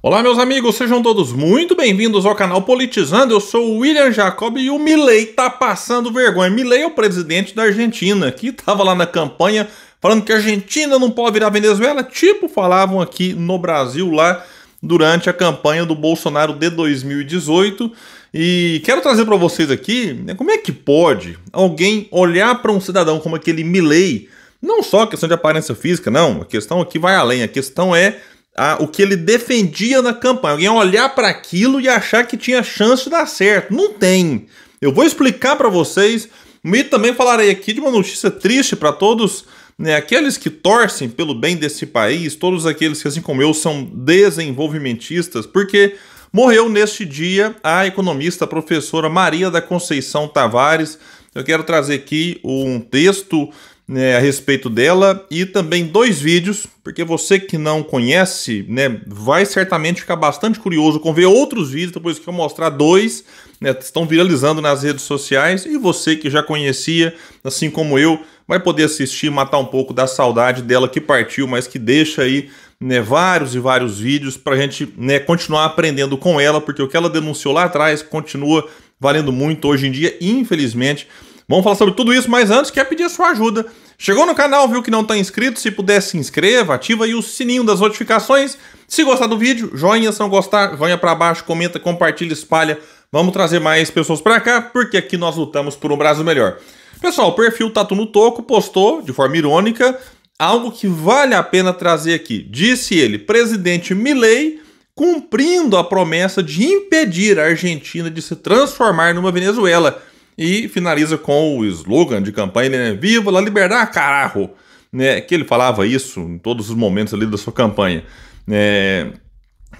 Olá, meus amigos, sejam todos muito bem-vindos ao canal Politizando. Eu sou o William Jacob e o Milley tá passando vergonha. Milley é o presidente da Argentina, que estava lá na campanha falando que a Argentina não pode virar Venezuela, tipo falavam aqui no Brasil lá durante a campanha do Bolsonaro de 2018. E quero trazer para vocês aqui, né, como é que pode alguém olhar para um cidadão como aquele Milley, não só questão de aparência física, não, a questão aqui vai além, a questão é a, o que ele defendia na campanha. Alguém olhar para aquilo e achar que tinha chance de dar certo. Não tem. Eu vou explicar para vocês e também falarei aqui de uma notícia triste para todos né, aqueles que torcem pelo bem desse país, todos aqueles que, assim como eu, são desenvolvimentistas, porque morreu neste dia a economista a professora Maria da Conceição Tavares. Eu quero trazer aqui um texto né, a respeito dela e também dois vídeos, porque você que não conhece, né, vai certamente ficar bastante curioso com ver outros vídeos depois que eu mostrar dois, né, estão viralizando nas redes sociais e você que já conhecia, assim como eu, vai poder assistir, matar um pouco da saudade dela que partiu, mas que deixa aí né, vários e vários vídeos para a gente né, continuar aprendendo com ela, porque o que ela denunciou lá atrás continua valendo muito hoje em dia, infelizmente. Vamos falar sobre tudo isso, mas antes quer pedir a sua ajuda. Chegou no canal, viu que não está inscrito? Se puder, se inscreva, ativa aí o sininho das notificações. Se gostar do vídeo, joinha. Se não gostar, joinha para baixo, comenta, compartilha, espalha. Vamos trazer mais pessoas para cá, porque aqui nós lutamos por um Brasil melhor. Pessoal, o perfil Tatu no Toco postou, de forma irônica, algo que vale a pena trazer aqui. Disse ele, presidente Milley cumprindo a promessa de impedir a Argentina de se transformar numa Venezuela. E finaliza com o slogan de campanha, né? Viva la liberdade, carajo, Né? Que ele falava isso em todos os momentos ali da sua campanha. É...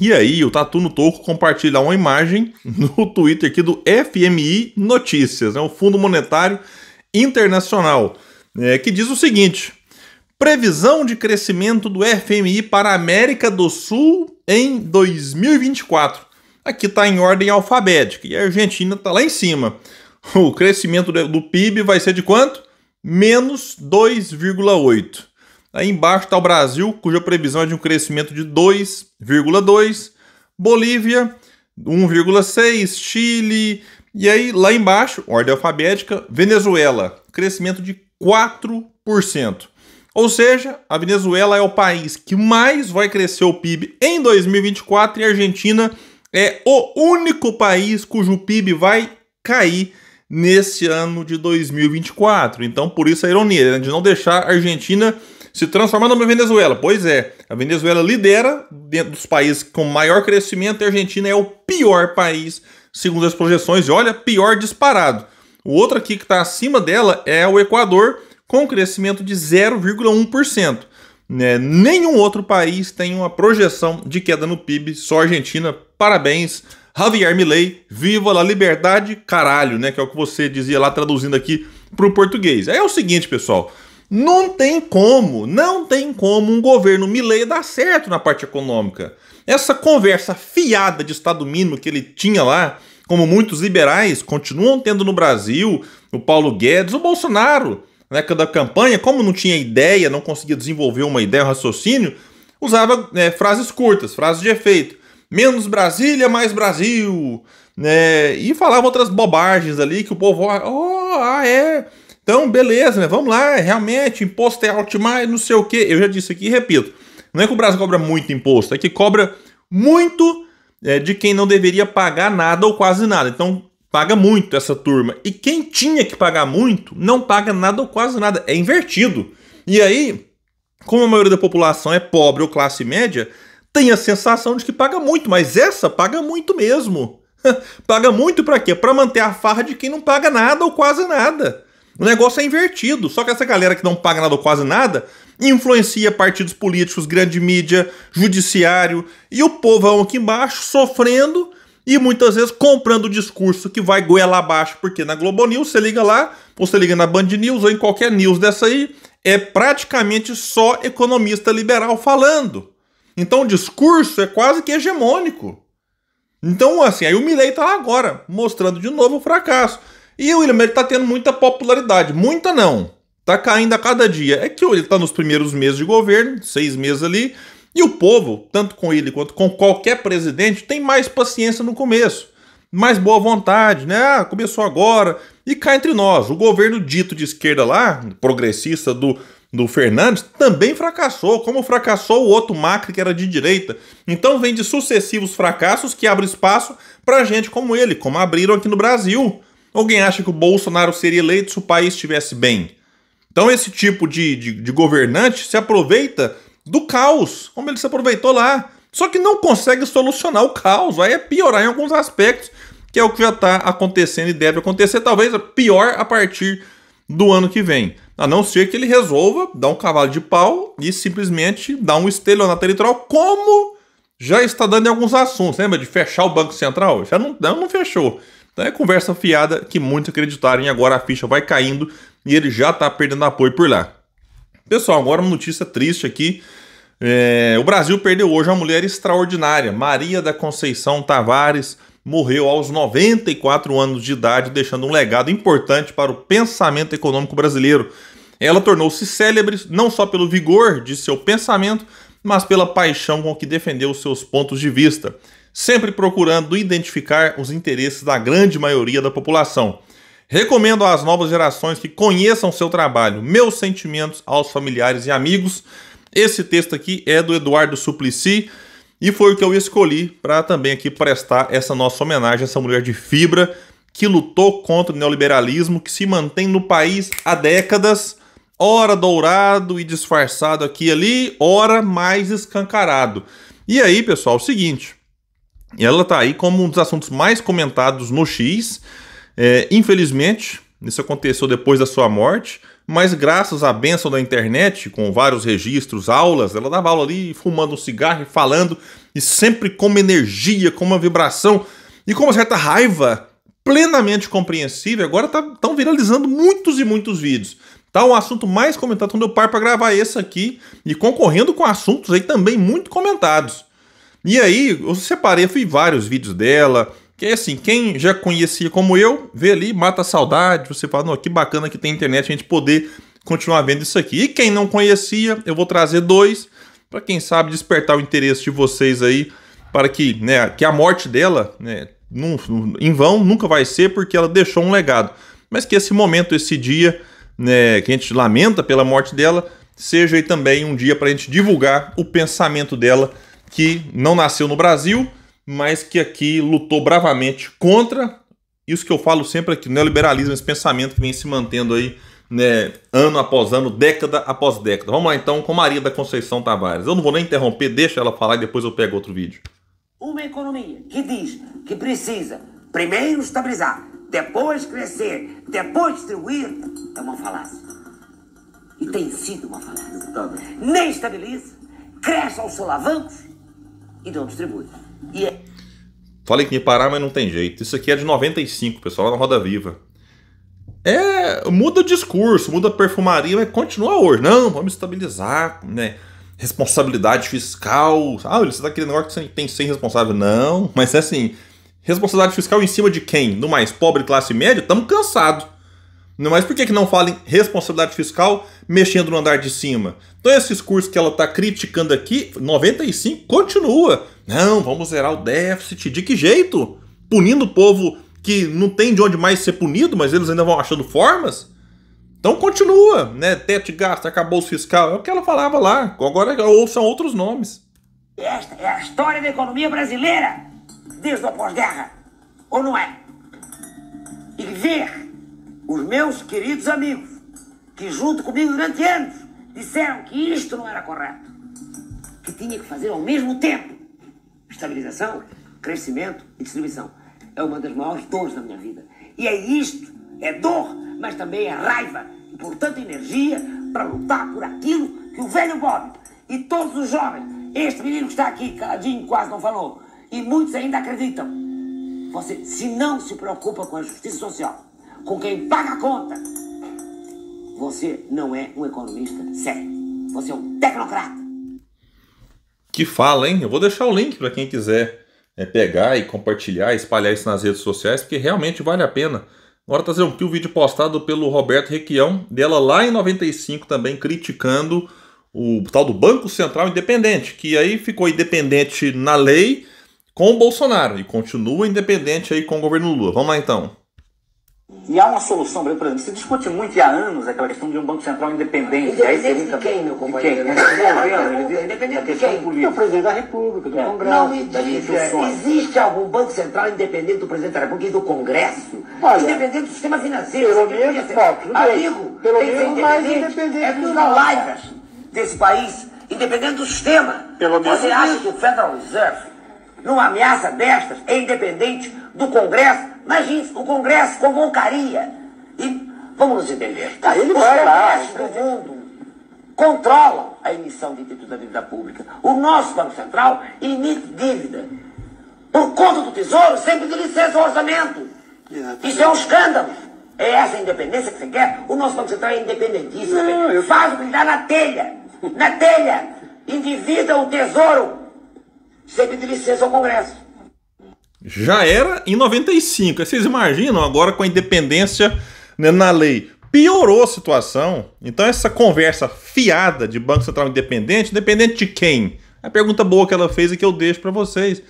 E aí, o Tatu no Toco compartilha uma imagem no Twitter aqui do FMI Notícias, né? o Fundo Monetário Internacional, né? que diz o seguinte: previsão de crescimento do FMI para a América do Sul em 2024. Aqui está em ordem alfabética e a Argentina está lá em cima. o crescimento do PIB vai ser de quanto? Menos 2,8. Aí embaixo está o Brasil, cuja previsão é de um crescimento de 2,2. Bolívia, 1,6. Chile. E aí, lá embaixo, ordem alfabética, Venezuela, crescimento de 4%. Ou seja, a Venezuela é o país que mais vai crescer o PIB em 2024 e a Argentina é o único país cujo PIB vai cair nesse ano de 2024. Então, por isso a ironia, né? de não deixar a Argentina se transformar numa Venezuela. Pois é, a Venezuela lidera dentro dos países com maior crescimento e a Argentina é o pior país, segundo as projeções, e olha, pior disparado. O outro aqui que está acima dela é o Equador, com crescimento de 0,1%. Né? Nenhum outro país tem uma projeção de queda no PIB, só a Argentina. Parabéns Javier Milei, viva a liberdade, caralho, né? Que é o que você dizia lá traduzindo aqui para o português. É o seguinte, pessoal. Não tem como, não tem como um governo Milei dar certo na parte econômica. Essa conversa fiada de Estado mínimo que ele tinha lá, como muitos liberais continuam tendo no Brasil, o Paulo Guedes, o Bolsonaro, na época da campanha, como não tinha ideia, não conseguia desenvolver uma ideia, um raciocínio, usava é, frases curtas, frases de efeito menos Brasília, mais Brasil, né? E falava outras bobagens ali que o povo, ah, oh, ah, é. Então, beleza, né? Vamos lá, realmente, imposto é alto demais, não sei o quê. Eu já disse aqui e repito. Não é que o Brasil cobra muito imposto, é que cobra muito é, de quem não deveria pagar nada ou quase nada. Então, paga muito essa turma. E quem tinha que pagar muito, não paga nada ou quase nada. É invertido. E aí, como a maioria da população é pobre ou classe média, tem a sensação de que paga muito, mas essa paga muito mesmo. paga muito para quê? Para manter a farra de quem não paga nada ou quase nada. O negócio é invertido, só que essa galera que não paga nada ou quase nada influencia partidos políticos, grande mídia, judiciário e o povão aqui embaixo sofrendo e muitas vezes comprando o discurso que vai goela abaixo, porque na Globo News você liga lá, ou você liga na Band News ou em qualquer news dessa aí, é praticamente só economista liberal falando. Então o discurso é quase que hegemônico. Então, assim, aí o Milley tá lá agora, mostrando de novo o fracasso. E o William, ele tá tendo muita popularidade. Muita não. Tá caindo a cada dia. É que ele tá nos primeiros meses de governo, seis meses ali. E o povo, tanto com ele quanto com qualquer presidente, tem mais paciência no começo. Mais boa vontade, né? Ah, começou agora. E cá entre nós, o governo dito de esquerda lá, progressista do do Fernandes também fracassou, como fracassou o outro Macri, que era de direita. Então vem de sucessivos fracassos que abrem espaço para gente como ele, como abriram aqui no Brasil. Alguém acha que o Bolsonaro seria eleito se o país estivesse bem? Então esse tipo de, de, de governante se aproveita do caos, como ele se aproveitou lá. Só que não consegue solucionar o caos, vai é piorar em alguns aspectos, que é o que já está acontecendo e deve acontecer, talvez pior a partir do ano que vem. A não ser que ele resolva dar um cavalo de pau e simplesmente dar um estelionato eleitoral, como já está dando em alguns assuntos. Lembra de fechar o Banco Central? Já não, não, não fechou. Então é conversa fiada que muitos acreditaram e agora a ficha vai caindo e ele já está perdendo apoio por lá. Pessoal, agora uma notícia triste aqui. É, o Brasil perdeu hoje uma mulher extraordinária, Maria da Conceição Tavares morreu aos 94 anos de idade, deixando um legado importante para o pensamento econômico brasileiro. Ela tornou-se célebre não só pelo vigor de seu pensamento, mas pela paixão com que defendeu seus pontos de vista, sempre procurando identificar os interesses da grande maioria da população. Recomendo às novas gerações que conheçam seu trabalho. Meus sentimentos aos familiares e amigos. Esse texto aqui é do Eduardo Suplicy e foi o que eu escolhi para também aqui prestar essa nossa homenagem a essa mulher de fibra que lutou contra o neoliberalismo, que se mantém no país há décadas, ora dourado e disfarçado aqui e ali, ora mais escancarado. E aí, pessoal, é o seguinte, ela está aí como um dos assuntos mais comentados no X, é, infelizmente, isso aconteceu depois da sua morte, mas graças à benção da internet, com vários registros, aulas, ela dava aula ali fumando um cigarro e falando, e sempre com uma energia, com uma vibração e com uma certa raiva plenamente compreensível. Agora estão tá, viralizando muitos e muitos vídeos. Tá o um assunto mais comentado quando eu paro para gravar esse aqui e concorrendo com assuntos aí também muito comentados. E aí, eu separei, eu fui vários vídeos dela, que é assim, quem já conhecia como eu, vê ali, mata a saudade, você fala, não, que bacana que tem internet a gente poder continuar vendo isso aqui. E quem não conhecia, eu vou trazer dois, para quem sabe despertar o interesse de vocês aí, para que, né, que a morte dela, né, não, em vão nunca vai ser porque ela deixou um legado. Mas que esse momento, esse dia, né, que a gente lamenta pela morte dela, seja aí também um dia para a gente divulgar o pensamento dela que não nasceu no Brasil, mas que aqui lutou bravamente contra isso que eu falo sempre aqui, é o neoliberalismo, esse pensamento que vem se mantendo aí né, ano após ano, década após década. Vamos lá então com Maria da Conceição Tavares. Eu não vou nem interromper, deixa ela falar e depois eu pego outro vídeo. Uma economia que diz que precisa primeiro estabilizar, depois crescer, depois distribuir, é uma falácia. E tem sido uma falácia. Nem estabiliza, cresce aos solavancos e não distribui. E é... Falei que me parar, mas não tem jeito. Isso aqui é de 95, pessoal, lá na Roda Viva. É, muda o discurso, muda a perfumaria, mas continua hoje. Não, vamos estabilizar, né? Responsabilidade fiscal. Ah, você tá querendo negócio que você tem que ser responsável. Não, mas é assim, responsabilidade fiscal em cima de quem? No mais pobre classe média, estamos cansados. Mas por que, que não fala em responsabilidade fiscal mexendo no andar de cima? Então esses cursos que ela está criticando aqui, 95, continua. Não, vamos zerar o déficit. De que jeito? Punindo o povo que não tem de onde mais ser punido, mas eles ainda vão achando formas? Então continua, né? Teto de gasto, acabou o fiscal. É o que ela falava lá. Agora ou são outros nomes. Esta é a história da economia brasileira desde a pós-guerra. Ou não é? E ver os meus queridos amigos, que junto comigo durante anos disseram que isto não era correto, que tinha que fazer ao mesmo tempo estabilização, crescimento e distribuição. É uma das maiores dores da minha vida. E é isto, é dor, mas também é raiva e, portanto, energia para lutar por aquilo que o velho Bob e todos os jovens, este menino que está aqui, caladinho, quase não falou, e muitos ainda acreditam. Você, se não se preocupa com a justiça social, com quem paga a conta. Você não é um economista sério. Você é um tecnocrata. Que fala, hein? Eu vou deixar o link para quem quiser né, pegar e compartilhar, espalhar isso nas redes sociais, porque realmente vale a pena. Agora trazer um o vídeo postado pelo Roberto Requião, dela lá em 95 também, criticando o tal do Banco Central Independente, que aí ficou independente na lei com o Bolsonaro e continua independente aí com o governo Lula. Vamos lá então. E há uma solução, por exemplo, se discute muito e há anos aquela questão de um Banco Central independente. Independente de, de quem, meu companheiro? De quem? Né? independente de quem? Política. Do presidente da República, do é. Congresso. Não me diga, existe algum Banco Central independente do presidente da República e do Congresso? Olha, independente do sistema financeiro. Pelo menos, não, Amigo, pelo tem menos mais independente é dos alaias assim, desse país, independente do sistema. Pelo Você acha que o Federal Reserve, numa ameaça destas, é independente do Congresso? Mas o Congresso convocaria. E vamos nos entender. Tá, ele do mundo controla a emissão de títulos da dívida pública. O nosso Banco Central emite dívida. Por conta do Tesouro, sempre de licença ao orçamento. Exatamente. Isso é um escândalo. É essa independência que você quer? O nosso Banco Central é independentíssimo. eu... Faz o que dá na telha. Na telha. Endivida o Tesouro. Sempre de licença ao Congresso já era em 95. Vocês imaginam agora com a independência né, na lei? Piorou a situação. Então, essa conversa fiada de Banco Central Independente, independente de quem? A pergunta boa que ela fez e que eu deixo para vocês.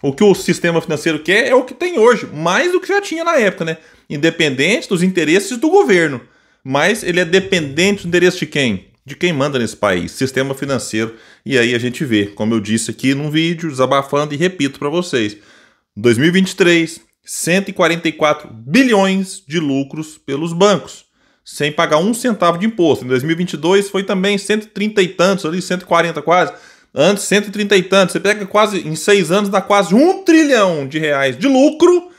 O que o sistema financeiro quer é o que tem hoje, mais do que já tinha na época, né? Independente dos interesses do governo. Mas ele é dependente do interesse de quem? de quem manda nesse país, sistema financeiro. E aí a gente vê, como eu disse aqui num vídeo, desabafando e repito para vocês. 2023, 144 bilhões de lucros pelos bancos, sem pagar um centavo de imposto. Em 2022 foi também 130 e tantos, ali 140 quase. Antes, 130 e tantos. Você pega quase, em seis anos, dá quase um trilhão de reais de lucro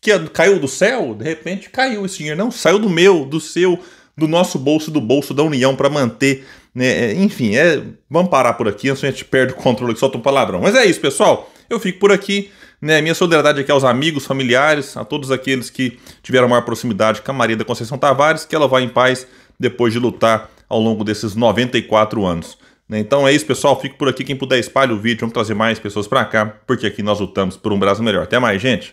que é caiu do céu. De repente caiu esse dinheiro. Não, saiu do meu, do seu, do nosso bolso, do bolso da União para manter. Né? É, enfim, é, vamos parar por aqui, senão a gente perde o controle que solta um palavrão. Mas é isso, pessoal. Eu fico por aqui. Né? Minha solidariedade aqui aos amigos, familiares, a todos aqueles que tiveram maior proximidade com a Maria da Conceição Tavares, que ela vai em paz depois de lutar ao longo desses 94 anos. Né? Então é isso, pessoal. Fico por aqui. Quem puder, espalhe o vídeo. Vamos trazer mais pessoas para cá, porque aqui nós lutamos por um Brasil melhor. Até mais, gente!